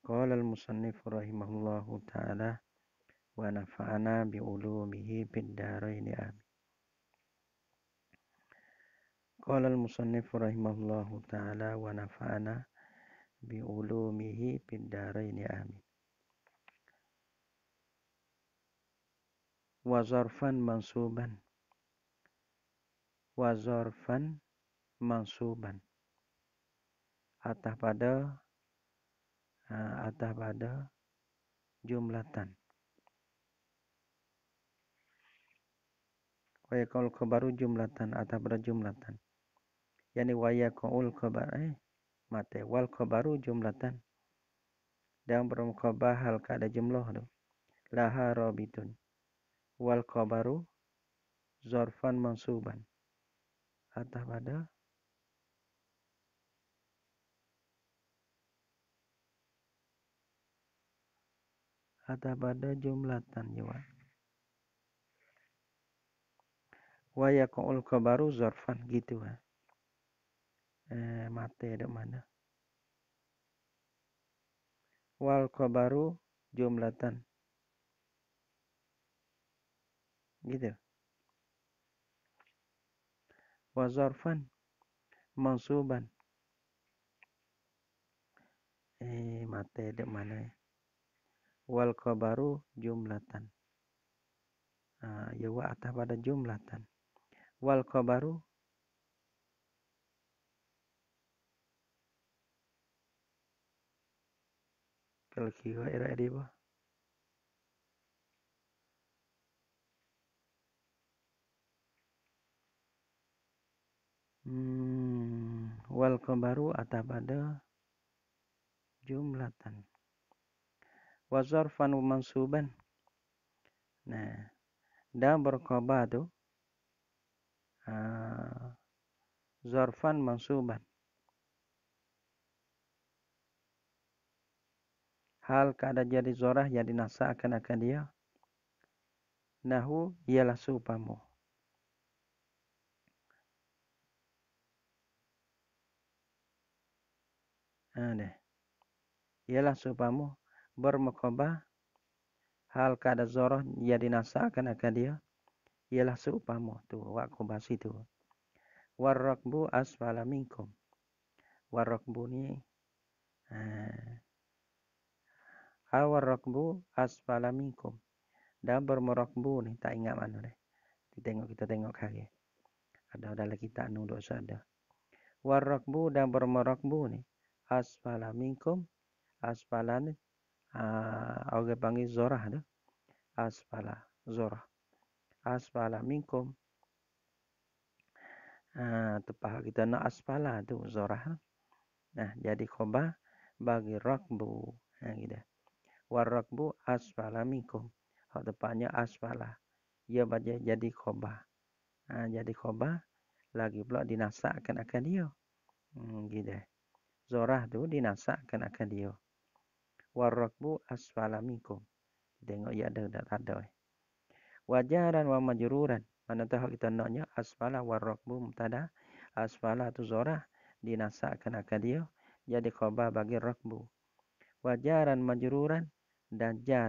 Qala al-musannif rahimahullahu taala wa nafa'ana bi ulumihi bid darain amin. Qala al-musannif rahimahullahu taala wa nafa'ana bi ulumihi bid darain amin. Wa zarfan mansuban. Wa zarfan mansuban. Atah pada uh, atas pada jumlatan. Waya kaul khabaru jumlatan atas pada jumlatan. Yani waya kaul khabar eh mate wal khabaru jumlatan. Dan bermukhabah hal kada jumlah tu. Laha rabitun. Wal kebaru zorfan mansuban. atah pada pada jumlatan jiwa. Wa yaqul kabaru Zorfan gitu ha. Eh, mate ada mana? Wal kabaru jumlatan. Gitu. Wa zarfan mansuban. Eh, mate ada mana ya? wal kabaru jumlatan nah, ya wa atah pada jumlatan wal kabaru kalau wa ira edibah hmm, wal kabaru atau pada jumlatan wa mansuban nah dan berkobatu uh, ah, zorfan mansuban hal kada jadi zorah jadi nasa akan akan dia nahu ialah supamu ada ah, ialah supamu bermakobah hal kada zarah jadi dinasakan akan dia ialah seupama tu waktu situ warakbu asfala minkum warakbu ni ha, ha warakbu asfala minkum dan bermarakbu ni tak ingat mana ni kita tengok kita tengok kali ada ada dalam kita anu dok ada warakbu dan bermarakbu ni asfala minkum asfala ni uh, orang panggil zorah tu asfala zorah asfala minkum ah uh, tepah kita nak asfala tu zorah nah jadi khobar bagi rakbu ha nah, gitu war rakbu asfala minkum hak depannya asfala ia baca jadi khobar nah, jadi khobar lagi pula dinasakkan akan dia hmm, gitu Zorah tu dinasakkan akan dia warrakbu aswalamiku. Tengok ya ada tak ada. Eh. Wajaran wa majruran. Mana tahu kita naknya aswala warrakbu mutada. Aswala tu zora dinasakan akan dia jadi khabar bagi rakbu. Wajaran majururan dan ja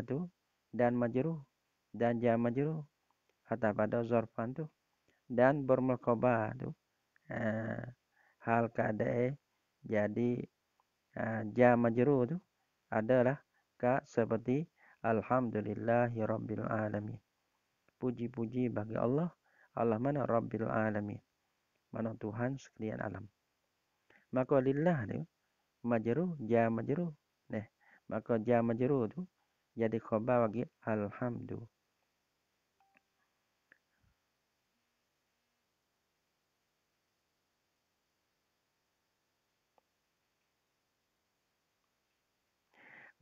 dan majruh dan ja majruh kata pada zorfan tu dan bermul khabar tu. Ha, hal kada jadi eh, ja tu adalah ka seperti alhamdulillahirabbil alamin. Puji-puji bagi Allah, Allah mana rabbil alamin. Mana Tuhan sekalian alam. Maka lillah tu majru ja majru. Nah, maka ja majru tu jadi khabar bagi alhamdulillah.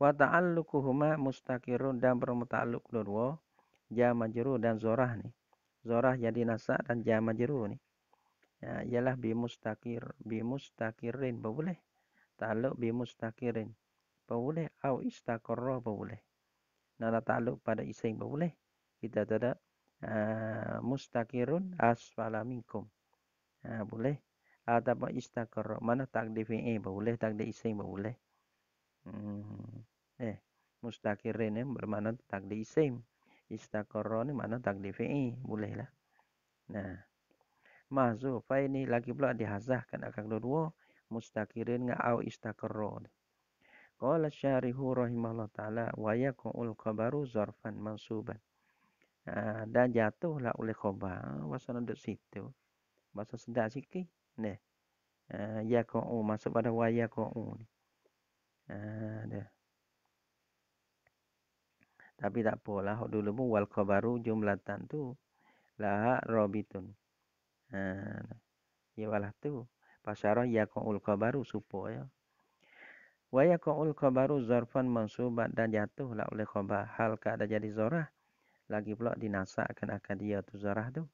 wa ta'allukuhuma mustaqirun dan bermuta'alluq dua jama jaru dan zarah ni Zarah jadi nasak dan jama jaru ni ya ialah bi mustaqir bi mustaqirin boleh ta'alluq bi mustaqirin boleh au istaqarra boleh nada ta'alluq pada isim boleh kita tak ada uh, ah, mustaqirun asfala minkum uh, boleh ataupun istaqarra mana takdir fi'i boleh takdir isim boleh Hmm. Eh, mustaqirin ni bermakna tak di isim. Istaqarra ni mana tak di fi'i. Boleh Nah. Mahzuh fa'i ni lagi pula dihazahkan akan kedua-dua. Mustaqirin dengan au ista'koron. ni. Qala syarihu rahimahullah ta'ala wa yaku'ul khabaru zarfan mansuban. Ah, dan jatuhlah oleh khabar. Masa ada situ. Masa sedar sikit. Nah. Ah, yaku'u masuk pada wa yaku'u ni ada. Ah, Tapi tak apalah. Hak dulu pun wal khabaru jumlatan tu. Laha robitun. Ha, ah, ya walah tu. Pasarah ya ul khabaru supo ya. Wa ya ul khabaru zarfan mansubat dan jatuh lah oleh khabar. Hal ke ada jadi zarah. Lagi pula dinasakkan akan dia tu zarah tu.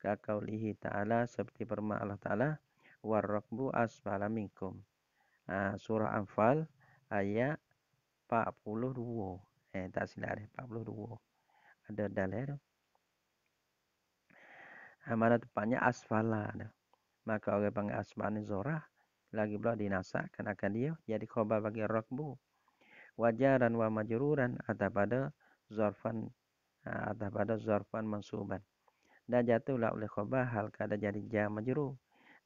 Kakau lihi ta'ala seperti perma Allah ta'ala. Warakbu asbala Ha, ah, surah Anfal ayat 42 eh tak silap eh 42 ada dalil tu eh, ah, mana tepatnya asfala tu maka orang panggil asfala ni zorah lagi pula dinasak kenakan dia jadi khobar bagi rakbu wajaran wa majruran atau pada zorfan ah, atau pada zorfan mansuban dan jatuhlah oleh khobar hal kada jadi jam majru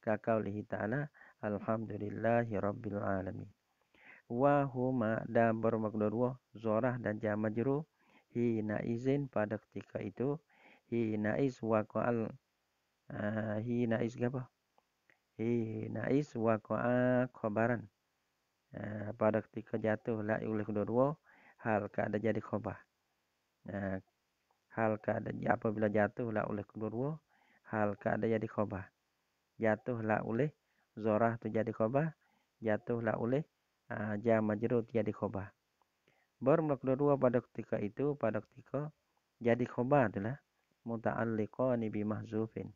kakau lihi ta'ala alhamdulillahi rabbil alamin wa huma da bermakna dua zorah dan jama jeru hi izin pada ketika itu hina na iz wa qal ah, hi na iz gapa hi iz wa khabaran ah, pada ketika jatuh la oleh kedua hal kada jadi khabar ah, hal kada apabila jatuh la oleh kedua hal kada jadi khabar jatuh la oleh zarah tu jadi khabar jatuh la oleh Ah, jamajrut jadi khobar bermula kedua pada ketika itu pada ketika jadi khobar itulah muta'alliqan bi mahzufin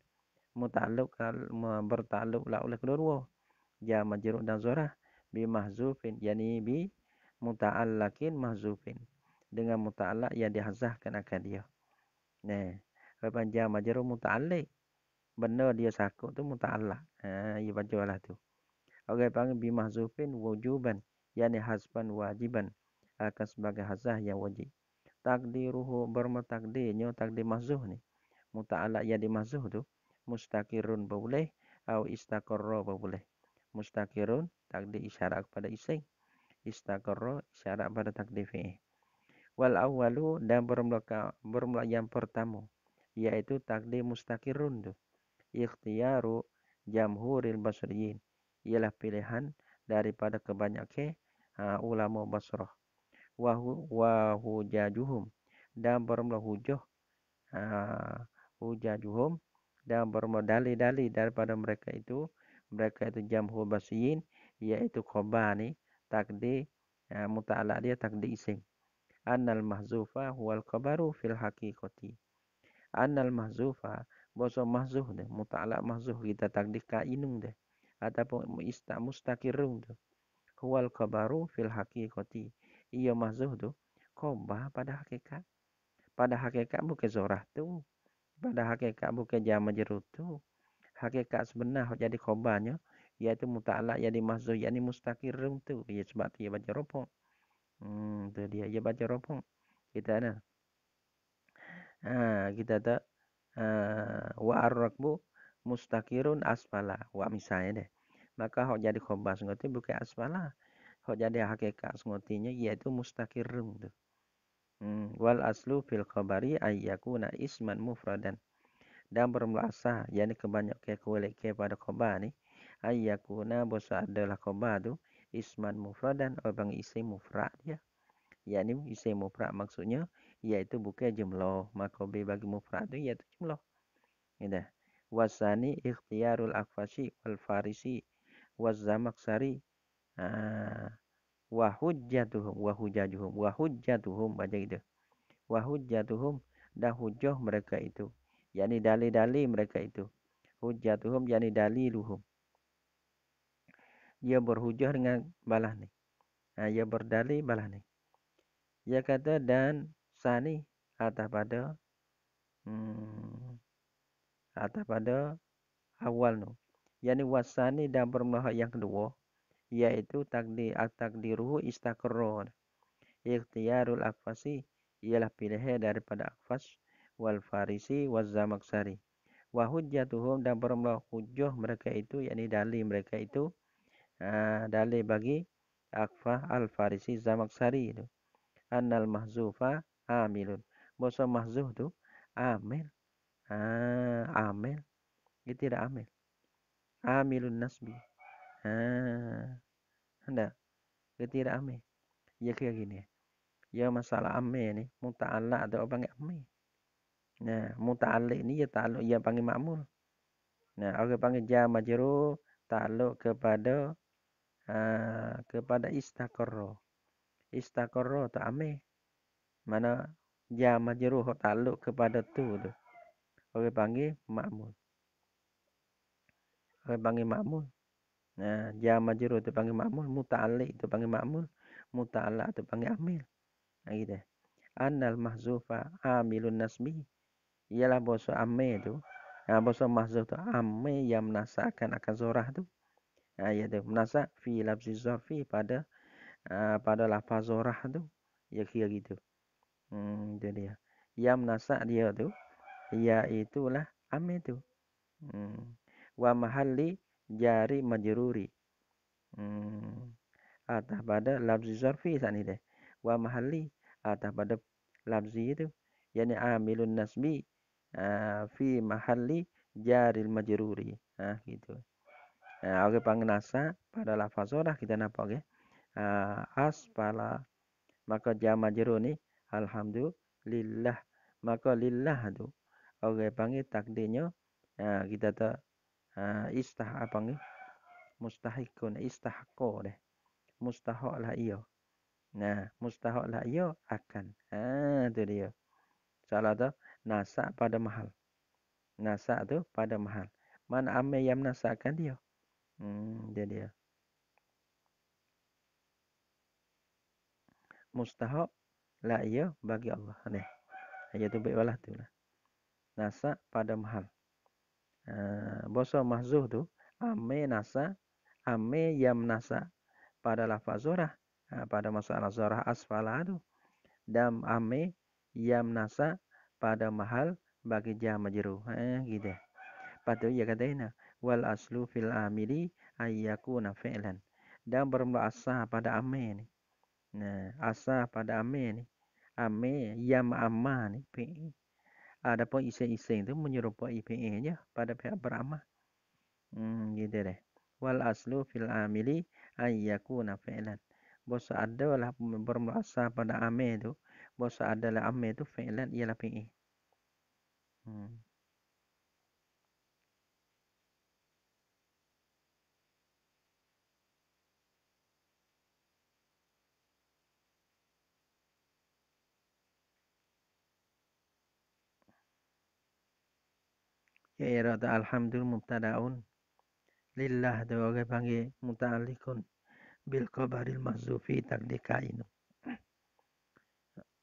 muta'alluq bertaluk la oleh kedua jamajrut dan zarah bi mahzufin yani bi muta'allakin mahzufin dengan muta'allak yang dihazahkan akan dia nah apa jamajrut muta'alliq benar dia sakut tu muta'allak ha ah, ya bajalah tu panggil bimah zufin wujuban, yakni hasban wajiban, akan sebagai hazah yang wajib. Takdiruhu berma takdirnya takdir mahzuh nih. Muta'ala yang dimahzuh tu mustakirun boleh au istakorro boleh. Mustakirun takdir isyarat kepada isim. istakorro isyarat pada takdir fi'il. Wal awalu dan bermula, bermula yang pertama yaitu takdir mustakirun tu. Ikhtiyaru jamhuril basriyin ialah pilihan daripada kebanyakan eh, ah, ke, ulama Basrah. Wahu wahu jajuhum dan bermula hujuh uh, ah, hujajuhum dan bermula dalil-dalil daripada mereka itu mereka itu jamhur basyin yaitu khabar ni takdir uh, dia takdir isim annal mahzufa wal kabaru fil hakikoti annal mahzufa bahasa mahzuf ni mutalak mahzuf kita takdir kainung deh ataupun istak mustakirun tu. Huwal kabaru fil haqiqati. Ia mazuh tu. Khobar pada hakikat. Pada hakikat bukan zorah tu. Pada hakikat bukan jama jerut tu. Hakikat sebenar jadi khobarnya. Iaitu muta'alak jadi mazuh. Ia ni mustakirun tu. Ia sebab tu ia baca ropong. Hmm, tu dia. Ia baca ropong. Kita ada. Ha, kita tak. Ha, wa mustakirun asfala wa misalnya deh maka hok jadi khobar sengoti bukan asfala hok jadi hakikat sengotinya yaitu mustakirun tuh hmm. wal aslu fil khobari ayyakuna isman mufradan dan bermuasa yakni kebanyak ke kulik ke pada khobar ni ayyakuna bosa adalah khobar tu isman mufradan orang isi mufrad ya yakni isi mufrad maksudnya yaitu bukan jumlah maka bagi mufrad tu yaitu jumlah dah. wasani ikhtiarul akfasi al farisi waz zamaksari ah, wa hujjatuhum wa hujjatuhum wa hujjatuhum baca itu wa hujjatuhum dah hujoh mereka itu yakni dalil-dalil mereka itu hujjatuhum dalil daliluhum dia berhujoh dengan balah ni dia ah, berdalil balah ni dia kata dan sani atas pada hmm, atas pada awal tu. Yang wasani dan bermahak yang kedua. yaitu takdir at-takdiruhu istakron. Ikhtiarul akfasi ialah pilihan daripada akfas wal farisi wal zamaksari. Wahudjatuhum dan bermula hujuh mereka itu, yakni dalil mereka itu, uh, dalil bagi akfah al-farisi zamaksari itu. Annal mahzufa amilun. Bosa mahzuf tu amil. Ah, amil. Dia tidak amil. Amilun ah, nasbi. Ah. Anda. Dia tidak amil. Ya kira gini. Ya masalah amil ni. Muta'alak atau orang panggil amil. Nah, muta'alak ni ya ta'aluk. Ya panggil makmul. Nah, orang panggil jamajeru. Ta'aluk kepada. Uh, kepada istakorro. Istakorro atau ame. Mana jamajeru ya ta'aluk kepada tu tu orang panggil makmur. Orang panggil makmur. Nah, jar majrur tu panggil makmur, muta'alliq tu panggil makmur, muta'alla tu panggil amil. Nah gitu. Annal mahzufa amilun nasbi. Ialah bahasa amil tu. Nah, bahasa mahzuf tu amil yang menasakan akan zorah tu. Nah, tu menasak fi lafzi zorfi pada uh, pada lafaz zorah tu. Ya kira gitu. Hmm, itu dia. Yang menasak dia tu. Uh, iaitulah am itu. Hmm. Wa mahalli jari majruri. Hmm. Atas pada lafzi zarfi saat ini deh. Wa mahalli atas pada lafzi itu. Yani amilun nasbi uh, fi mahalli jari majruri. Ha, nah, gitu. Nah, ha, okay, pangnasa pada lafaz lah kita nampak okay. Ha, uh, as maka jama jeru ni alhamdulillah maka lillah tu orang panggil takdirnya ha, kita tak ah, ha, istah apa ni mustahikun istahqo deh mustahok lah ia nah mustahok lah ia akan ha ah, tu dia salah tu nasak pada mahal nasak tu pada mahal mana ame yang nasakkan dia hmm dia dia mustahak lah ia bagi Allah deh ayat tu baiklah tu lah Nasa pada mahal. Uh, boso mahzuh tu ame nasa ame yam nasa pada lafaz zora uh, eh, pada masalah zora asfala tu dan ame yam nasa pada mahal bagi jam jeru ha eh, gitu. Patu ya kata ini wal aslu fil amili na fi'lan dan bermula asa pada ame ni. Nah, asa pada ame ni. Ame yam amma ni. Pi, Adapun iseng-iseng tu menyerupai fi'il je pada pihak beramah. Hmm gitu deh. Wal aslu fil amili ay yakuna fi'lan. Bahasa adalah bermula asal pada amil tu. Bahasa adalah amil tu fi'lan ialah fi'il. Hmm. Ya irada alhamdul mubtadaun lillah dewa pange mutaalikun bil khabaril mazufi takdikain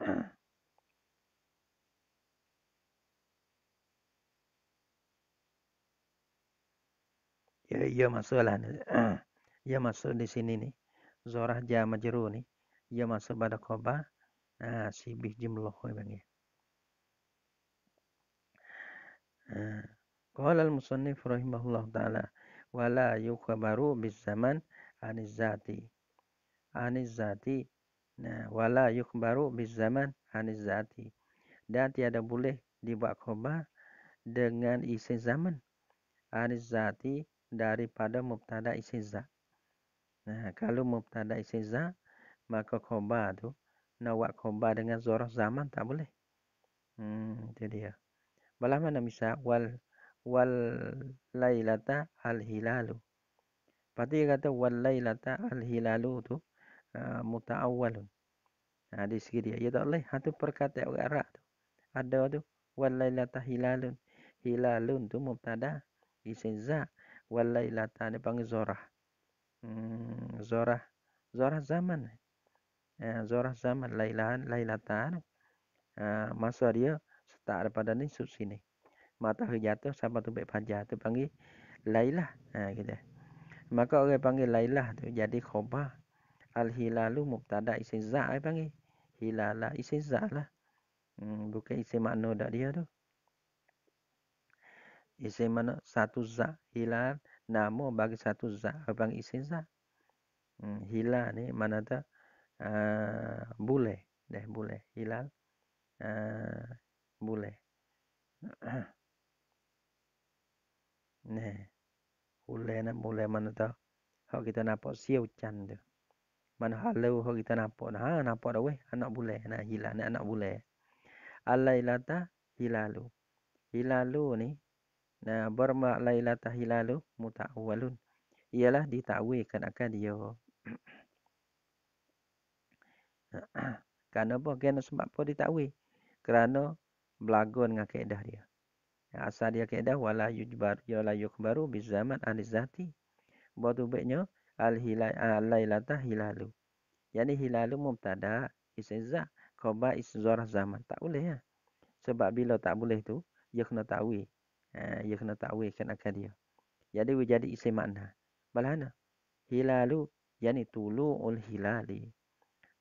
ya ya masalah ni ya masuk di sini ni Zarah ja majru ni ya masuk pada khaba ah ha, sibih jumlah ko bang ya Qala al-musannif rahimahullah ta'ala wa la yukhbaru zati. anizati. zati, Nah, wa la yukhbaru bizaman zati. Dan tiada boleh dibuat khabar dengan isim zaman. zati daripada mubtada isim zat. Nah, kalau mubtada isim zat, maka khabar tu nak buat khabar dengan zarah zaman tak boleh. Hmm, itu dia. Bagaimana misal wal wal lailata al hilalu. Pasti kata wal lailata al hilalu tu uh, mutaawwalun. Nah, di segi dia ya tak boleh satu ha, perkataan orang Arab tu. Ada tu wal lailata hilalun. Hilalun tu mubtada isim za wal lailata ni panggil zarah. Hmm, zarah zaman. Eh, zorah zaman lailan lailatan. Uh, masa dia tak ada pada ni sub sini matahari jatuh sampai tumbuk fajar tu panggil lailah ha kita maka orang panggil lailah tu jadi khobar al hilalu mubtada isim za ai panggil hilalah isim za lah hmm, bukan isim makna dak dia tu isim mana satu za hilal nama bagi satu za abang panggil isim za hmm, hilal ni mana tak ha, uh, boleh deh boleh hilal uh, boleh นี่ฮูเลนะมูเลมันตะเฮากิตนาปอเสียวจันเดมันฮาเลวเฮากิตนาปอนะนาปอเอาเว้ยอันนอบุเลนะฮิลานะอันนอบุเลอัลไลลาตะฮิลาลูฮิลาลูนี่นะบรมะไลลาตะฮิลาลูมุตะอวลุน ialah ditakwilkan akan dia kerana apa kerana sebab apa ditakwil kerana belagu dengan keedah dia Asal dia kaedah wala yujbar ya la yukhbaru bi zaman an zati. Bodu baiknya al hilal alailata hilalu. Yani hilalu mubtada isim za qaba isim zaman tak boleh ya. Sebab bila tak boleh tu dia ya kena ta'wil. Ha dia ya kena ta'wil kan akan dia. Jadi dia jadi isim makna. Balahana? hilalu yani tulu'ul hilali.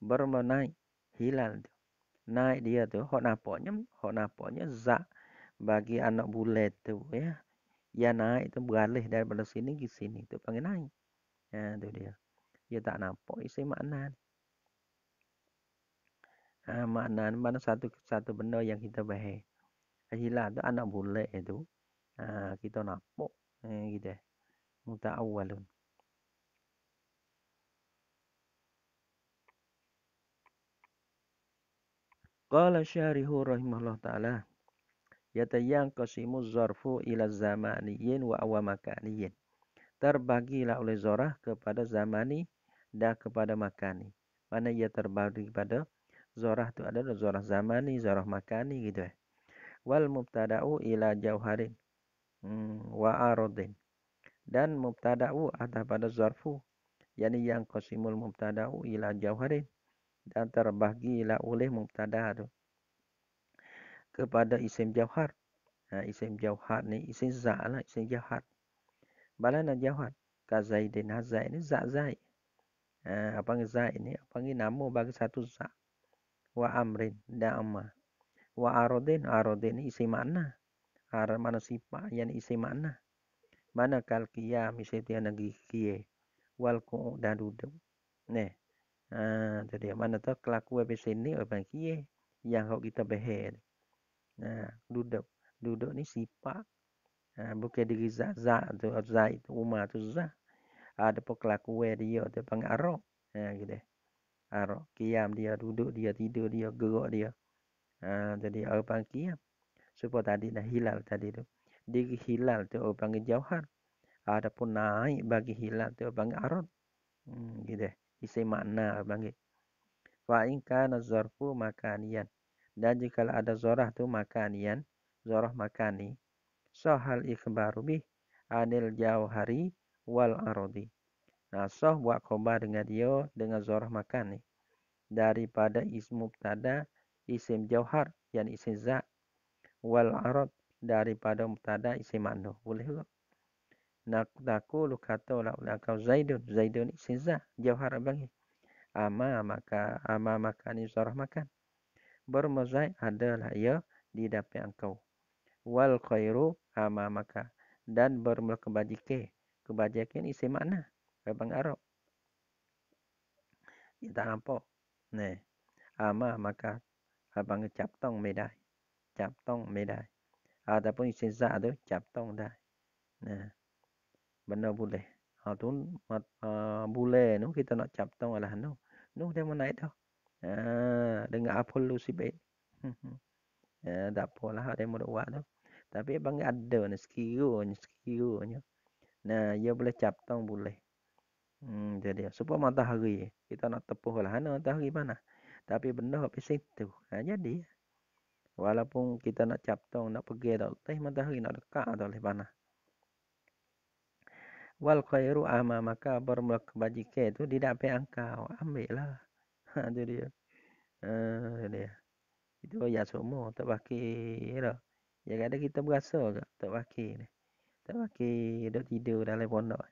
Bermana hilal tu. Naik dia tu hok napaknya hok napaknya za bagi anak bule tu ya. Ya naik itu beralih daripada sini ke sini tu panggil naik. Ya tu dia. Dia tak nampak isi makna. Ha, makna mana satu satu benda yang kita bahas. Hilal tu anak bule itu. Ha, kita nampak ha, kita. Muta awalun. Qala syarihu rahimahullah ta'ala yang qasimu zarfu ila zamaniyin wa awamakaniyin. Terbagilah oleh zarah kepada zamani dan kepada makani. Mana ia terbagi kepada zarah itu ada zarah zamani, zarah makani gitu eh. Wal mubtada'u ila jauharin hmm, wa aradin. Dan mubtada'u ada pada zarfu. Yani yang qasimul mubtada'u ila jauharin. Dan terbagilah oleh mubtada'u kepada isim jawhar. Ha, isim jawhar ni isim za' lah, isim jawhar. Balana jawhar. Kazaidin Hazai ni za' za'i. Ha, apa panggil za'i ni? Apa panggil nama bagi satu za' wa amrin da'ama wa aradin aradin ni isi makna ar mana sifat yang isi makna mana kal kia misi dia nagi Kia? wal ku dan duduk ne ah ha, jadi mana tu kelakuan apa sini apa kie yang kau kita behel nah ha, duduk duduk ni sifat nah ha, bukan diri zat zat tu zat tu umar tu zat ada ha, pun kelakuan dia tu panggil arok nah gitu arok kiam dia duduk dia tidur dia gerak dia nah jadi orang panggil kiam supaya tadi dah hilal tadi tu diri hilal tu orang panggil ada pun naik bagi hilal tu panggil arad. Hmm, gitu. Isi makna panggil. Fa in kana zarfu makanian. Dan jika ada zorah tu makanian, zorah makani. Sohal ikhbaru bih anil jauhari wal arodi. Nah, soh buat khobar dengan dia dengan zorah makani. Daripada ismu mubtada isim jauhar yang isim zat. Wal arod daripada mubtada isim makna. Boleh tak? Nak taku lu kata lah oleh kau Zaidun. Zaidun isim Jauhar abang ni. Ama maka, ama maka ni zorah makan bermazai adalah ia di dapat engkau. Wal khairu maka dan bermula kebajikan. Kebajikan ini isi makna bahasa Arab. Ya tak apa. Ne. Ama maka abang cap tong medai. Cap tong medai. Ataupun isi za tu cap tong dah. Ne. Benda boleh. Ha tu mat, uh, ah, boleh kita nak cap tong alah nu. Nu dia mau naik dah. Ha, ah, dengar apa lu si baik. ha, tak apalah ada yang buat tu. Tapi abang ada ni skill sekiranya. Nah, ia boleh cap tong boleh. Hmm, jadi supaya matahari kita nak tepuh lah mana matahari mana. Tapi benda apa situ. Ha, jadi walaupun kita nak cap tong, nak pergi tak teh matahari nak dekat atau lebih mana. Wal khairu amamaka bermula kebajikan itu tidak pe angkau. Ambillah tu dia. Uh, dia. Itu ya semua tak pakai dah. Ya kadang kita berasa ke tak pakai ni. Tak pakai dok tidur dalam pondok.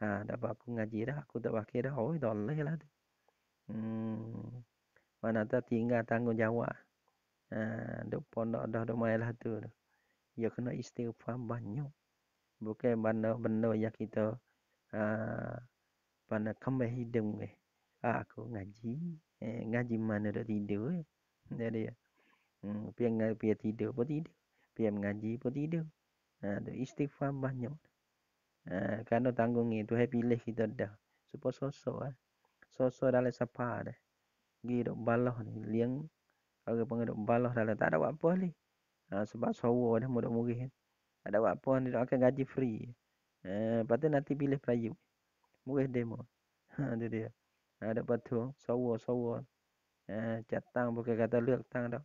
Ha tak apa aku ngaji dah aku tak pakai dah oi dolleh lah tu. Hmm. Mana tak tinggal tanggungjawab. Ha dok pondok dah dok mai lah tu. Ya kena istighfar banyak. Bukan benda-benda yang kita ha pada kembali hidung ni. Eh ah, aku ngaji eh, ngaji mana dah tidur eh? jadi hmm, pia ngaji pia tidur pun tidur pia mengaji pun tidur ha, tu istighfar banyak ha, kerana tanggung itu hai pilih kita dah supaya sosok eh. sosok dalam sapa dah pergi duduk balah ni liang orang pun duduk balah dalam tak ada apa ni ha, sebab sawa dah muda murid kan. tak ada apa ni akan gaji free Eh, uh, lepas nanti pilih perayu. Murih demo. Ha, tu dia ha, ada batu sawo sawo ha, cat eh, tang bukan kata lihat tang dah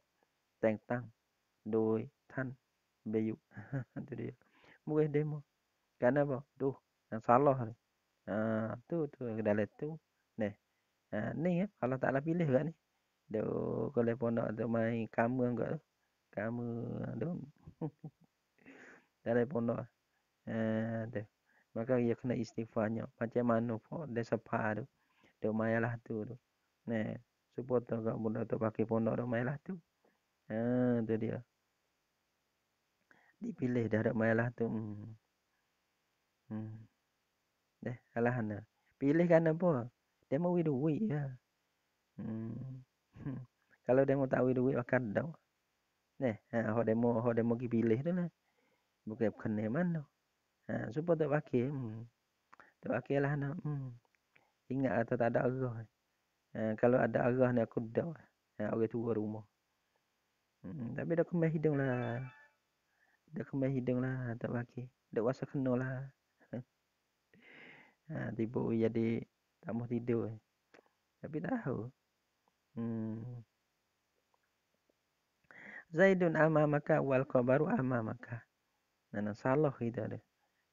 tang tang doi tan beyu tu dia mungkin demo karena apa tu yang salah ni ha, tu tu kedalat tu ne ha, ah, ni ya kalau taklah pilih kan ni do kalau pun nak main kamu enggak kamu do dari pun nak ha, maka ia kena istighfarnya macam mana pun dia sepah tu tu mayalah tu tu. Ne, supporter kat bunda lah tu pakai pondok dok mayalah tu. Ha, tu dia. Dipilih dah dok mayalah tu. Hmm. Deh, hmm. alah ana. Pilih kan apa? Dia mau widu duit ya. Hmm. Kalau dia mau tak widu akan dah, dak. Ha, ne, dia mau, demo ho demo ki pilih tu lah. Bukan kena mana. Ha, supaya tak pakai. Hmm. Tak pakai lah nak. Hmm ingat atau lah tak ada arah ni. Eh. Eh, kalau ada arah ni aku dah lah. Ha, orang tua rumah. Hmm, tapi dah kemah hidung lah. Dah kemah hidung lah. Tak bagi. Dah rasa kena lah. ha, tiba jadi tak mahu tidur. Eh. Tapi tahu. Hmm. Zaidun amma maka wal qabaru amma maka. Nana salah kita dia.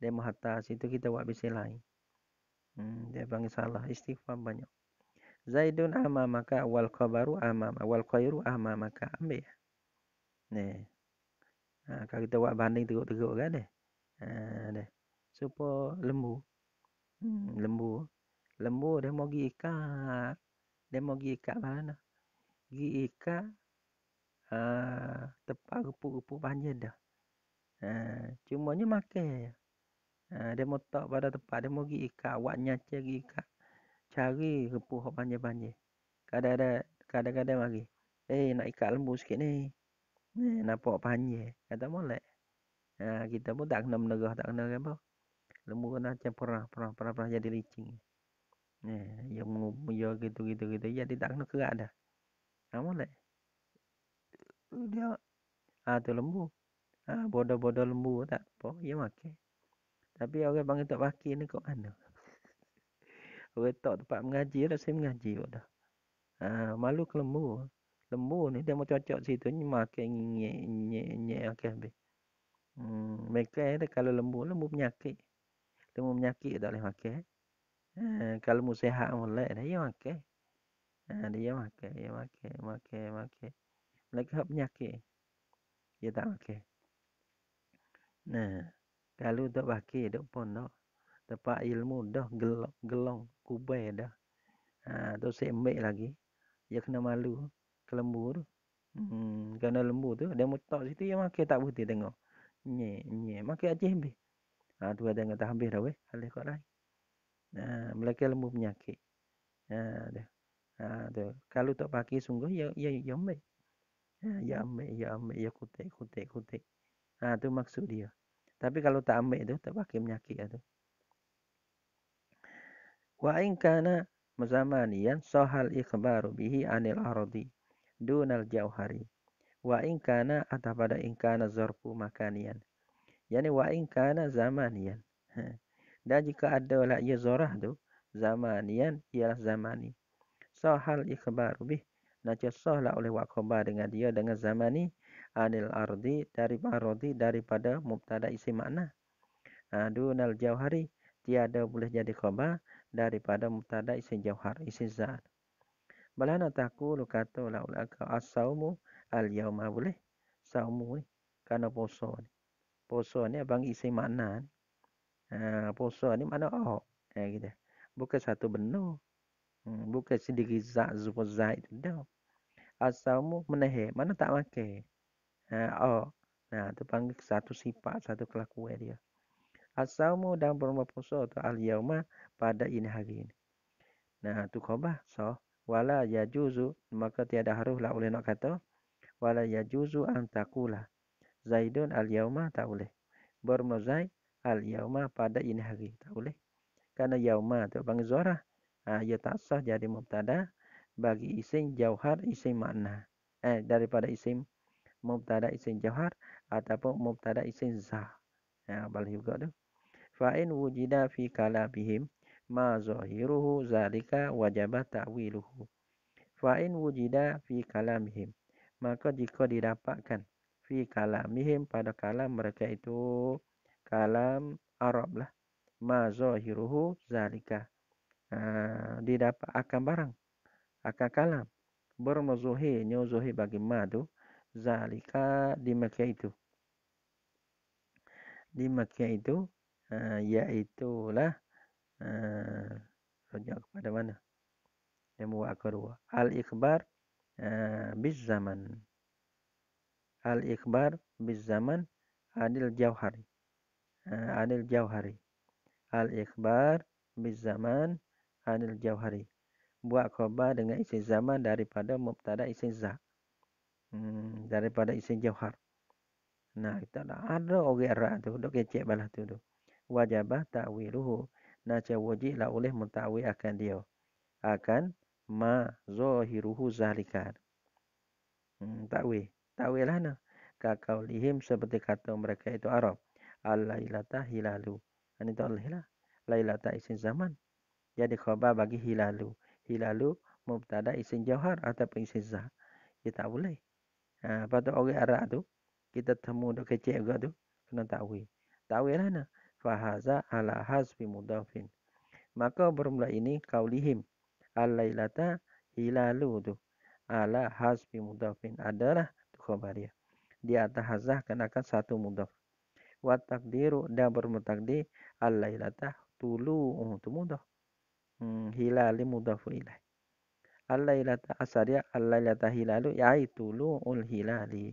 Dia hatta situ kita buat bisa lain. Hmm, dia panggil salah. Istighfar banyak. Zaidun amamaka wal khabaru amama wal khairu amamaka. Ambil. Ya? Ni. Ha, kalau kita buat banding teruk-teruk kan deh. Ha, Supo lembu. Hmm, lembu. Lembu dia mau gika, Dia mau gika mana? Lah, gika, ikat. Ha, tepat rupu-rupu banyak dah. Ha, cuma cumanya makan. Ah, dia mau tak pada tempat dia mau pergi ikat awaknya cari ikat cari repuh panjang-panjang kadang-kadang kadang-kadang mari eh nak ikat lembu sikit ni ni eh, nampak panjang kata molek ha, kita pun tak kena menerah tak kena apa lembu kena macam perah perah perah perah jadi licin ni eh, ya mau ya gitu gitu gitu jadi ya, tak kena kerak dah ha, molek dia ha, tu lembu ha, bodoh-bodoh lembu tak apa ya dia makan tapi orang panggil tak parkir ni kok mana? orang tak tempat mengaji dah saya mengaji kok dah. Ha, malu ke lembu. Lembu ni dia mau cocok situ ni makan nyek nyek nyek akan habis. Hmm, mereka ada kalau lembu, lembu penyakit. Lembu penyakit tak boleh makan. Ha, kalau lembu sehat boleh, dia yang makan. Ha, dia yang makan, dia makan, makan, makan. Mereka penyakit. Dia tak makan. Nah lalu dok baki dok pondok Tepak ilmu dah gelong, gelong kubai dah ha tu sembek lagi dia kena malu kelembur hmm kena lembu tu dia mutak situ yang makan tak putih tengok nye nye makan aje be ha tu ada kata habis dah weh alih kau lain ha melaka lembu penyakit ha dah ha tu kalau tak pakai sungguh ya ya ya ambil ha ya ambil ya ambil ya kutik kutik kutik ha tu maksud dia tapi kalau tak ambil itu tak pakai menyakit itu. Lah wa in kana muzamaniyan sahal ikhbaru bihi anil ardi dunal jauhari. Wa in kana atau pada in kana zarfu makanian. Yani wa in kana zamanian. Ha. Dan jika ada lah ia zorah tu zamanian ialah zamani. Sahal ikhbaru bihi Naja sahlah oleh wakobah dengan dia dengan zaman ini anil ardi dari marodi daripada mubtada isi makna. Adunal ha, jauhari tiada boleh jadi khabar daripada mubtada isi jauhar isi zat. Bala nak taku lu kata la ulah ka asaumu al yauma boleh. Saumu ni eh, kana poso ni. Poso ni abang isi makna. Ni. Ha, poso ni mana oh. Ha, gitu. Bukan satu benda. Hmm, bukan sendiri zat zubuzat itu dah. Asaumu menahe. Mana tak makan. Nah, eh, oh. Nah, itu panggil satu sifat, satu kelakuan dia. Asaumu dan berumah puasa atau al-yawma pada ini hari ini. Nah, tu khabar. So, wala ya juzu, maka tiada haruslah oleh nak kata. Wala ya juzu antakula. Zaidun al-yawma tak boleh. Bermu Zaid al-yawma pada ini hari. Tak boleh. Kerana yawma itu panggil zorah. Ha, ia tak sah jadi mubtada bagi isim jauhar isim makna. Eh, daripada isim mubtada isim jawhar ataupun mubtada isim zah. Ya, boleh juga tu. Fa in wujida fi kalabihim ma zahiruhu zalika wajib ta'wiluhu. Fa in wujida fi kalamihim maka jika didapatkan fi kalamihim pada kalam mereka itu kalam Arab lah. Ma zahiruhu zalika. Uh, didapat akan barang. Akan kalam. Bermazuhi. Nyuzuhi bagi ma tu zalika di Mekah itu. Di Mekah itu uh, iaitu lah uh, eh, rujuk kepada mana? Yang muakkar al ikbar uh, eh, biz zaman. al ikbar bis zaman adil jauhari. Uh, adil jauhari. al ikbar bis zaman adil jauhari. Buat khabar dengan isi zaman daripada mubtada isi za hmm, daripada isi jauhar. Nah, kita dah ada orang Arab tu, dok kecek balah tu tu. Wajabah ta'wiluhu. Nah, cia wajib lah oleh menta'wi akan dia. Akan ma zohiruhu zahlikan. Hmm, ta'wi. Ta'wi lah nah. Kakau lihim seperti kata mereka itu Arab. Al-laylata hilalu. Ini tak boleh lah. Laylata isin zaman. Jadi khabar bagi hilalu. Hilalu mubtada isin jauhar ataupun isin zah. Ia ya tak boleh. Ha, lepas tu orang Arab tu, kita temu dok kecil juga tu, kena ta'wi. Ta'wi lah nak. Fahaza ala hasbi mudafin. Maka bermula ini kaulihim. Al-laylata hilalu tu. Ala hasbi mudafin. Adalah tu khabariya. Di atas hazah kenakan satu mudaf. Wa takdiru dan bermula takdir. Al-laylata tulu'um tu mudaf. Hmm, hilali mudafu ilaih al-lailata asariya al-lailata hilalu yaitu lu'ul hilali.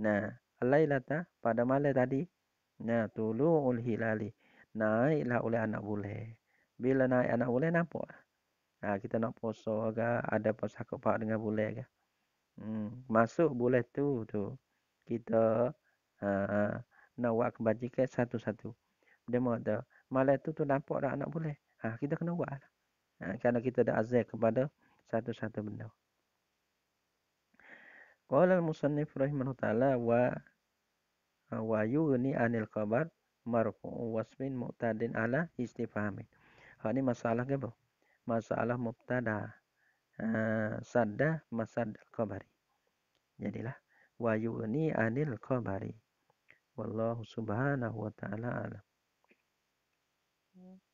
Nah, al-lailata pada malam tadi. Nah, tulu'ul hilali. Naiklah oleh anak bule. Bila naik anak bule, kenapa? Nah, ha, kita nak poso ke, ada poso kepak dengan bule ke. Hmm, masuk bule tu, tu. Kita uh, nak buat kebajikan satu-satu. Dia mahu Malam tu tu nampak dah anak bule. Ha, kita kena buat lah. Ha, kerana kita ada azir kepada satu-satu benda. Qala al-musannif rahimahullah taala wa wa yughni anil khabar marfu wasmin mu'tadin ala istifhamin. Ha Ini masalah ke Masalah mubtada. Uh, sadda masad khabari. Jadilah wa yughni anil khabari. Wallahu subhanahu wa ta'ala alam. Hmm.